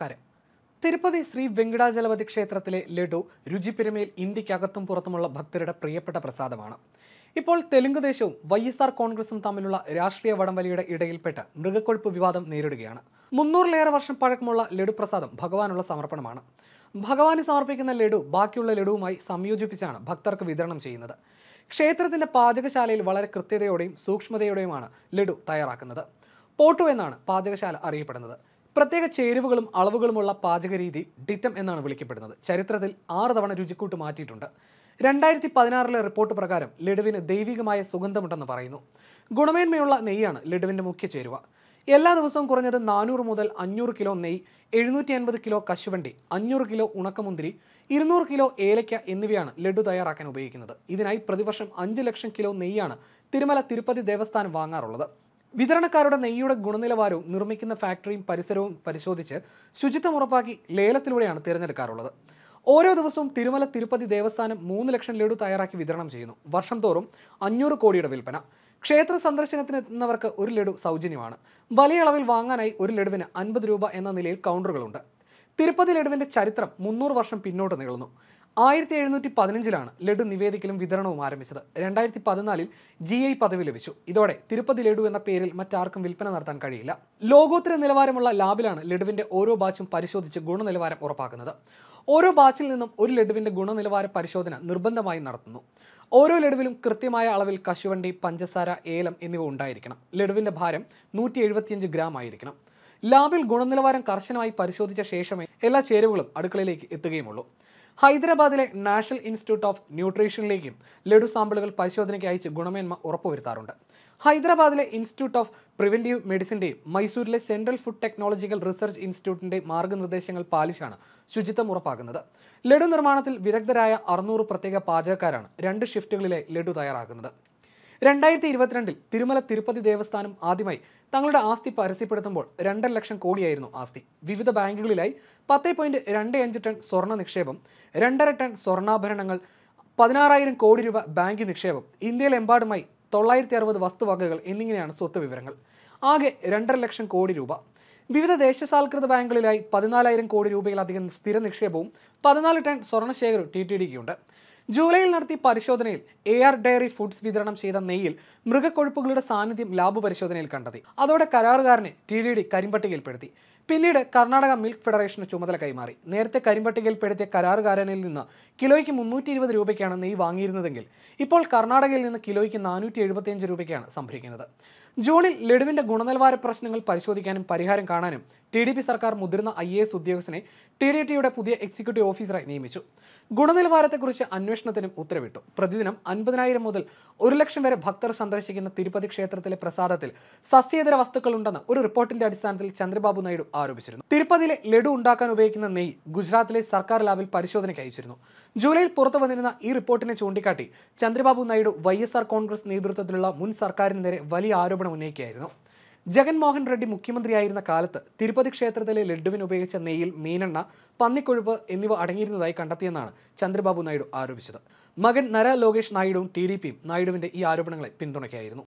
നമസ്കാരം തിരുപ്പതി ശ്രീ വെങ്കടാചലപതി ക്ഷേത്രത്തിലെ ലഡു രുചിപ്പെരുമയിൽ ഇന്ത്യക്കകത്തും പുറത്തുമുള്ള ഭക്തരുടെ പ്രിയപ്പെട്ട പ്രസാദമാണ് ഇപ്പോൾ തെലുങ്ക് ദേശവും വൈ എസ് ആർ കോൺഗ്രസും തമ്മിലുള്ള രാഷ്ട്രീയ വടംവലിയുടെ ഇടയിൽപ്പെട്ട് മൃഗക്കൊഴുപ്പ് വിവാദം നേരിടുകയാണ് മുന്നൂറിലേറെ വർഷം പഴക്കമുള്ള ലഡു പ്രസാദം ഭഗവാനുള്ള സമർപ്പണമാണ് ഭഗവാന് സമർപ്പിക്കുന്ന ലഡു ബാക്കിയുള്ള ലഡുവുമായി സംയോജിപ്പിച്ചാണ് ഭക്തർക്ക് വിതരണം ചെയ്യുന്നത് ക്ഷേത്രത്തിന്റെ പാചകശാലയിൽ വളരെ കൃത്യതയോടെയും സൂക്ഷ്മതയോടെയുമാണ് ലഡു തയ്യാറാക്കുന്നത് പോട്ടു എന്നാണ് പാചകശാല അറിയപ്പെടുന്നത് പ്രത്യേക ചേരുവകളും അളവുകളുമുള്ള പാചകരീതി ഡിറ്റം എന്നാണ് വിളിക്കപ്പെടുന്നത് ചരിത്രത്തിൽ ആറ് തവണ രുചിക്കൂട്ട് മാറ്റിയിട്ടുണ്ട് രണ്ടായിരത്തി പതിനാറിലെ റിപ്പോർട്ട് പ്രകാരം ലഡുവിന് ദൈവികമായ സുഗന്ധമുണ്ടെന്ന് പറയുന്നു ഗുണമേന്മയുള്ള നെയ്യാണ് ലഡുവിൻ്റെ മുഖ്യ ചേരുവ എല്ലാ ദിവസവും കുറഞ്ഞത് നാനൂറ് മുതൽ അഞ്ഞൂറ് കിലോ നെയ് എഴുന്നൂറ്റി അൻപത് കിലോ കശുവണ്ടി അഞ്ഞൂറ് കിലോ ഉണക്കമുന്തിരി ഇരുന്നൂറ് കിലോ ഏലയ്ക്ക എന്നിവയാണ് ലഡു തയ്യാറാക്കാൻ ഉപയോഗിക്കുന്നത് ഇതിനായി പ്രതിവർഷം അഞ്ച് ലക്ഷം കിലോ നെയ്യാണ് തിരുമല തിരുപ്പതി ദേവസ്ഥാനം വാങ്ങാറുള്ളത് വിതരണക്കാരുടെ നെയ്യുടെ ഗുണനിലവാരവും നിർമ്മിക്കുന്ന ഫാക്ടറിയും പരിസരവും പരിശോധിച്ച് ശുചിത്വം ഉറപ്പാക്കി ലേലത്തിലൂടെയാണ് തിരഞ്ഞെടുക്കാറുള്ളത് ഓരോ ദിവസവും തിരുമല തിരുപ്പതി ദേവസ്ഥാനം മൂന്ന് ലക്ഷം ലഡു തയ്യാറാക്കി വിതരണം ചെയ്യുന്നു വർഷം തോറും അഞ്ഞൂറ് കോടിയുടെ വിൽപ്പന ക്ഷേത്ര സന്ദർശനത്തിന് എത്തുന്നവർക്ക് ഒരു ലഡു സൗജന്യമാണ് വലിയ അളവിൽ വാങ്ങാനായി ഒരു ലഡുവിന് അൻപത് രൂപ എന്ന നിലയിൽ കൗണ്ടറുകളുണ്ട് തിരുപ്പതി ലഡുവിൻ്റെ ചരിത്രം മുന്നൂറ് വർഷം പിന്നോട്ട് നീളുന്നു ആയിരത്തി എഴുന്നൂറ്റി പതിനഞ്ചിലാണ് ലഡു നിവേദിക്കലും വിതരണവും ആരംഭിച്ചത് രണ്ടായിരത്തി പതിനാലിൽ ജി ഐ പദവി ലഭിച്ചു ഇതോടെ തിരുപ്പതി ലഡു എന്ന പേരിൽ മറ്റാർക്കും വിൽപ്പന നടത്താൻ കഴിയില്ല ലോകോത്തര നിലവാരമുള്ള ലാബിലാണ് ലഡുവിന്റെ ഓരോ ബാച്ചും പരിശോധിച്ച് ഗുണനിലവാരം ഉറപ്പാക്കുന്നത് ഓരോ ബാച്ചിൽ നിന്നും ഒരു ലഡുവിന്റെ ഗുണനിലവാര പരിശോധന നിർബന്ധമായി നടത്തുന്നു ഓരോ ലഡുവിലും കൃത്യമായ അളവിൽ കശുവണ്ടി പഞ്ചസാര ഏലം എന്നിവ ഉണ്ടായിരിക്കണം ലഡുവിന്റെ ഭാരം നൂറ്റി എഴുപത്തിയഞ്ച് ഗ്രാം ആയിരിക്കണം ലാബിൽ ഗുണനിലവാരം കർശനമായി പരിശോധിച്ച ശേഷമേ എല്ലാ ചേരുവകളും അടുക്കളയിലേക്ക് എത്തുകയുമുള്ളൂ ഹൈദരാബാദിലെ നാഷണൽ ഇൻസ്റ്റിറ്റ്യൂട്ട് ഓഫ് ന്യൂട്രീഷനിലേക്കും ലഡു സാമ്പിളുകൾ പരിശോധനയ്ക്ക് അയച്ച് ഗുണമേന്മ ഉറപ്പുവരുത്താറുണ്ട് ഹൈദരാബാദിലെ ഇൻസ്റ്റിറ്റ്യൂട്ട് ഓഫ് പ്രിവെൻറ്റീവ് മെഡിസിൻ്റെയും മൈസൂരിലെ സെൻട്രൽ ഫുഡ് ടെക്നോളജിക്കൽ റിസർച്ച് ഇൻസ്റ്റിറ്റ്യൂട്ടിൻ്റെ മാർഗ്ഗനിർദ്ദേശങ്ങൾ പാലിച്ചാണ് ശുചിത്വം ഉറപ്പാക്കുന്നത് ലഡു നിർമ്മാണത്തിൽ വിദഗ്ധരായ അറുന്നൂറ് പ്രത്യേക പാചകക്കാരാണ് രണ്ട് ഷിഫ്റ്റുകളിലെ ലഡു തയ്യാറാക്കുന്നത് രണ്ടായിരത്തി ഇരുപത്തിരണ്ടിൽ തിരുമല തിരുപ്പതി ദേവസ്ഥാനം ആദ്യമായി തങ്ങളുടെ ആസ്തി പരസ്യപ്പെടുത്തുമ്പോൾ രണ്ടര ലക്ഷം കോടിയായിരുന്നു ആസ്തി വിവിധ ബാങ്കുകളിലായി പത്ത് പോയിന്റ് രണ്ട് അഞ്ച് ടൺ സ്വർണ്ണ നിക്ഷേപം രണ്ടര ടൺ സ്വർണ്ണാഭരണങ്ങൾ പതിനാറായിരം കോടി രൂപ ബാങ്ക് നിക്ഷേപം ഇന്ത്യയിലെമ്പാടുമായി തൊള്ളായിരത്തി അറുപത് വസ്തുവകകൾ എന്നിങ്ങനെയാണ് സ്വത്ത് വിവരങ്ങൾ ആകെ രണ്ടര ലക്ഷം കോടി രൂപ വിവിധ ദേശസാൽകൃത ബാങ്കുകളിലായി പതിനാലായിരം കോടി രൂപയിലധികം സ്ഥിര നിക്ഷേപവും പതിനാല് ടൺ സ്വർണ്ണശേഖരവും ടി ടി ഡിക്കുണ്ട് ജൂലൈയിൽ നടത്തിയ പരിശോധനയിൽ എ ആർ ഡയറി ഫുഡ്സ് വിതരണം ചെയ്ത നെയ്യിൽ മൃഗക്കൊഴുപ്പുകളുടെ സാന്നിധ്യം ലാബ് പരിശോധനയിൽ കണ്ടെത്തി അതോടെ കരാറുകാരനെ ടി ഡി ഡി കരിമ്പട്ടികയിൽപ്പെടുത്തി പിന്നീട് കർണാടക മിൽക്ക് ഫെഡറേഷന് ചുമതല കൈമാറി നേരത്തെ കരിമ്പട്ടികയിൽപ്പെടുത്തിയ കരാറുകാരനിൽ നിന്ന് കിലോയ്ക്ക് മുന്നൂറ്റി ഇരുപത് രൂപയ്ക്കാണ് നെയ്യ് വാങ്ങിയിരുന്നതെങ്കിൽ ഇപ്പോൾ കർണാടകയിൽ നിന്ന് കിലോയ്ക്ക് നാനൂറ്റി എഴുപത്തിയഞ്ച് രൂപയ്ക്കാണ് സംഭരിക്കുന്നത് ജൂണിൽ ലഡുവിന്റെ ഗുണനിലവാര പ്രശ്നങ്ങൾ പരിശോധിക്കാനും പരിഹാരം കാണാനും ടി ഡി പി സർക്കാർ മുതിർന്ന ഐ എ എസ് ഉദ്യോഗസ്ഥനെ ടി ഡി ടിയുടെ പുതിയ എക്സിക്യൂട്ടീവ് ഓഫീസറായി നിയമിച്ചു ഗുണനിലവാരത്തെക്കുറിച്ച് അന്വേഷണത്തിനും ഉത്തരവിട്ടു പ്രതിദിനം അൻപതിനായിരം മുതൽ ഒരു ലക്ഷം വരെ ഭക്തർ സന്ദർശിക്കുന്ന തിരുപ്പതി ക്ഷേത്രത്തിലെ പ്രസാദത്തിൽ സസ്യേതര വസ്തുക്കളുണ്ടെന്ന് ഒരു റിപ്പോർട്ടിന്റെ അടിസ്ഥാനത്തിൽ ചന്ദ്രബാബു നായിഡു ആരോപിച്ചിരുന്നു തിരുപ്പതിയിലെ ലഡു ഉണ്ടാക്കാൻ ഉപയോഗിക്കുന്ന നെയ് ഗുജറാത്തിലെ സർക്കാർ ലാബിൽ പരിശോധനയ്ക്ക് അയച്ചിരുന്നു ജൂലൈയിൽ പുറത്തു വന്നിരുന്ന ഈ റിപ്പോർട്ടിനെ ചൂണ്ടിക്കാട്ടി ചന്ദ്രബാബു നായിഡു വൈ കോൺഗ്രസ് നേതൃത്വത്തിലുള്ള മുൻ സർക്കാരിനെതിരെ വലിയ ആരോപണം ഉന്നയിക്കുകയായിരുന്നു ജഗൻമോഹൻ റെഡ്ഡി മുഖ്യമന്ത്രിയായിരുന്ന കാലത്ത് തിരുപ്പതി ക്ഷേത്രത്തിലെ ലഡ്ഡുവിന് ഉപയോഗിച്ച നെയ്യിൽ മീനെണ്ണ പന്നിക്കൊഴുപ്പ് എന്നിവ അടങ്ങിയിരുന്നതായി കണ്ടെത്തിയെന്നാണ് ചന്ദ്രബാബു നായിഡു ആരോപിച്ചത് മകൻ നര ലോകേഷ് നായിഡുവും ടി ഡി പിയും നായിഡുവിന്റെ ഈ ആരോപണങ്ങളെ പിന്തുണയ്ക്കായിരുന്നു